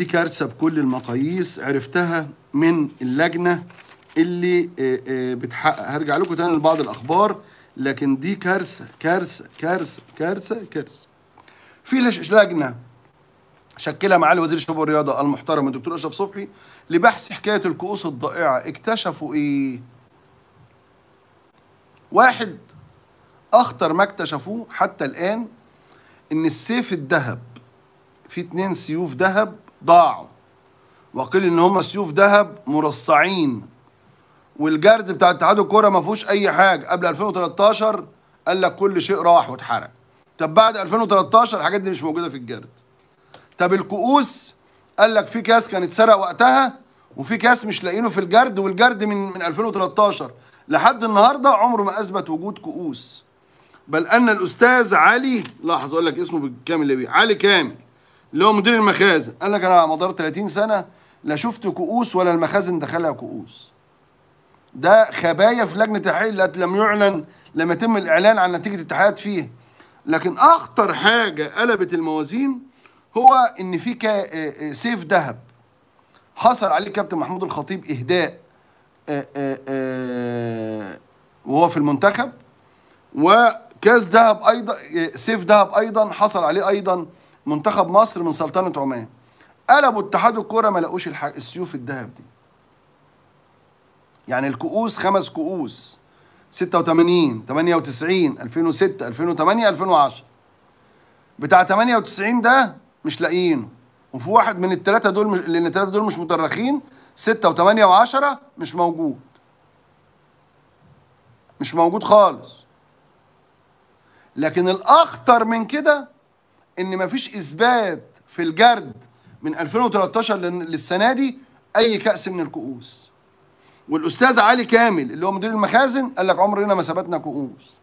دي كارثه بكل المقاييس عرفتها من اللجنه اللي آه، آه، بتحقق هرجع لكم تاني لبعض الاخبار لكن دي كارثه كارثه كارثه كارثه كارثه في لجنه شكلها معالي وزير الشباب والرياضه المحترم الدكتور اشرف صبحي لبحث حكايه الكؤوس الضائعه اكتشفوا ايه واحد اخطر ما اكتشفوه حتى الان ان السيف الذهب في اتنين سيوف ذهب ضاعوا وقيل ان هم سيوف ذهب مرصعين والجرد بتاع اتحاد الكوره ما فيهوش اي حاجه قبل 2013 قال لك كل شيء راح واتحرق طب بعد 2013 الحاجات دي مش موجوده في الجرد طب الكؤوس قال لك في كاس كانت سرق وقتها وفي كاس مش لاقينه في الجرد والجرد من من 2013 لحد النهارده عمره ما اثبت وجود كؤوس بل ان الاستاذ علي لاحظ اقول لك اسمه بالكامل اللي بيه علي كامل اللي هو مدير المخازن قال لك انا على مدار 30 سنه لا شفت كؤوس ولا المخازن دخلها كؤوس ده خبايا في لجنه التحقيق اللي لم يعلن لم يتم الاعلان عن نتيجه التحقيقات فيها لكن اخطر حاجه قلبت الموازين هو ان في آه، آه، سيف ذهب حصل عليه كابتن محمود الخطيب اهداء آه، وهو في المنتخب وكاس ذهب ايضا سيف ذهب ايضا حصل عليه ايضا منتخب مصر من سلطنه عمان قلبوا اتحاد الكوره ما لقوش السيوف الذهب دي يعني الكؤوس خمس كؤوس 86 98 2006 2008 2010 بتاع 98 ده مش لاقيينه وفي واحد من الثلاثه دول مش... لان الثلاثه دول مش مترخين 6 و8 و10 مش موجود مش موجود خالص لكن الاخطر من كده ان مفيش اثبات في الجرد من 2013 للسنه دي اي كاس من الكؤوس والاستاذ علي كامل اللي هو مدير المخازن قال لك عمرنا ما ثبتنا كؤوس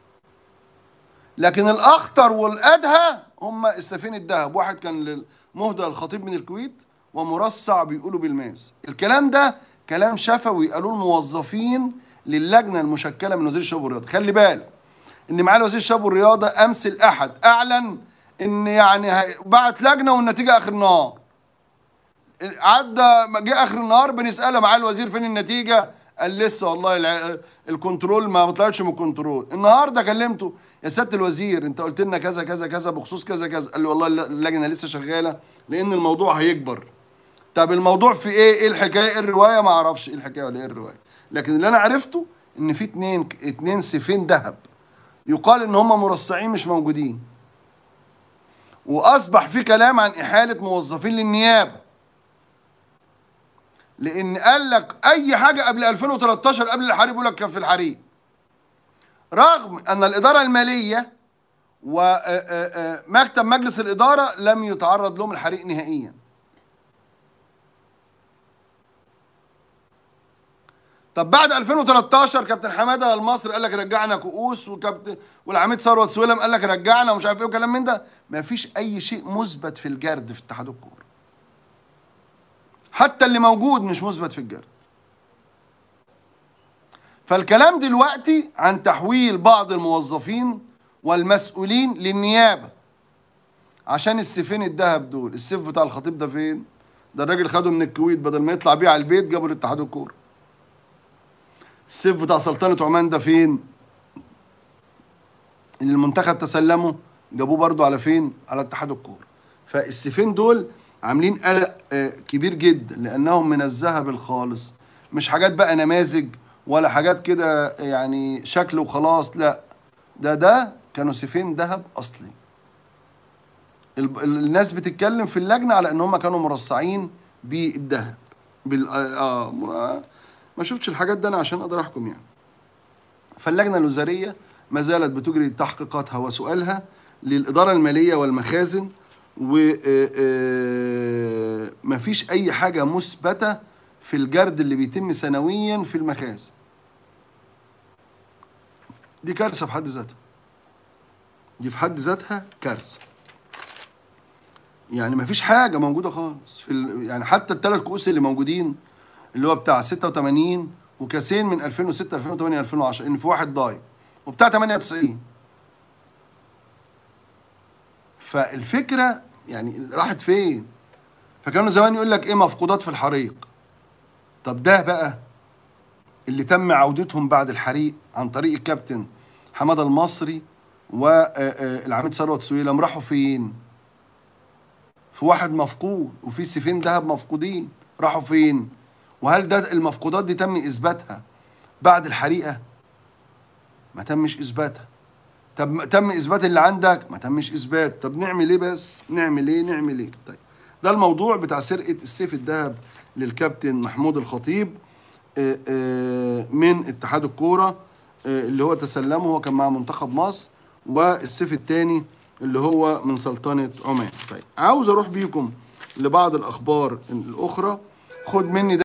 لكن الاخطر والادهى هم السفينه الذهب واحد كان مهدى الخطيب من الكويت ومرصع بيقولوا بالماس الكلام ده كلام شفوي قالوه الموظفين للجنه المشكله من وزير الشباب والرياضه خلي بالك ان معالي وزير الشباب والرياضه امس الاحد اعلن ان يعني بعت لجنه والنتيجه اخر النهار عدى جه اخر النهار بنساله معاه الوزير فين النتيجه قال لسه والله الكنترول ما طلعتش من الكنترول النهارده كلمته يا سياده الوزير انت قلت لنا كذا كذا كذا بخصوص كذا كذا قال لي والله اللجنه لسه شغاله لان الموضوع هيكبر طب الموضوع في ايه ايه الحكايه ايه الروايه ما اعرفش ايه الحكايه ولا ايه الروايه لكن اللي انا عرفته ان في اتنين اتنين سيفين ذهب يقال ان هم مرصعين مش موجودين واصبح في كلام عن احاله موظفين للنيابه لان قال لك اي حاجه قبل 2013 قبل الحريق يقول لك كان في الحريق رغم ان الاداره الماليه ومكتب مجلس الاداره لم يتعرض لهم الحريق نهائيا طب بعد 2013 كابتن حماده المصري قال لك رجعنا كؤوس وكابتن والعميد ثروت سويلم قال لك رجعنا ومش عارف ايه وكلام من ده مفيش اي شيء مثبت في الجرد في اتحاد الكوره حتى اللي موجود مش مثبت في الجرد فالكلام دلوقتي عن تحويل بعض الموظفين والمسؤولين للنيابه عشان السيفين الذهب دول السيف بتاع الخطيب ده فين ده الراجل خده من الكويت بدل ما يطلع بيه على البيت جابه لاتحاد الكوره السيف بتاع سلطنه عمان ده فين اللي المنتخب تسلمه جابوه برضو على فين على اتحاد الكوره فالسيفين دول عاملين قلق آه، كبير جدا لانهم من الذهب الخالص مش حاجات بقى نماذج ولا حاجات كده يعني شكل وخلاص لا ده ده كانوا سيفين ذهب اصلي الناس بتتكلم في اللجنه على ان هم كانوا مرصعين بالذهب بال اه, آه، ما شفتش الحاجات دي انا عشان اقدر احكم يعني فاللجنه الوزاريه ما زالت بتجري تحقيقاتها وسؤالها للاداره الماليه والمخازن آه، آه، فيش اي حاجه مثبته في الجرد اللي بيتم سنويا في المخازن دي كارثه في حد ذاتها دي في حد ذاتها كارثه يعني مفيش حاجه موجوده خالص في يعني حتى الثلاث كؤوس اللي موجودين اللي هو بتاع 86 وكاسين من 2006 2008 2010 ان في واحد ضايع وبتاع 98 فالفكره يعني راحت فين فكانوا زمان يقول لك ايه مفقودات في الحريق طب ده بقى اللي تم عودتهم بعد الحريق عن طريق الكابتن حماده المصري والعميد آه، آه، ثروت سويلم راحوا فين في واحد مفقود وفي سيفين ذهب مفقودين راحوا فين وهل ده المفقودات دي تم إثباتها بعد الحريقة؟ ما تمش إثباتها طب تم إثبات اللي عندك؟ ما تمش إثبات طب نعمل إيه بس؟ نعمل إيه؟ نعمل إيه؟ طيب ده الموضوع بتاع سرقة السيف الذهب للكابتن محمود الخطيب آه، آه، من اتحاد الكورة آه، اللي هو تسلمه هو كان مع منتخب مصر والسيف الثاني اللي هو من سلطنة عمان طيب عاوز أروح بيكم لبعض الأخبار الأخرى خد مني ده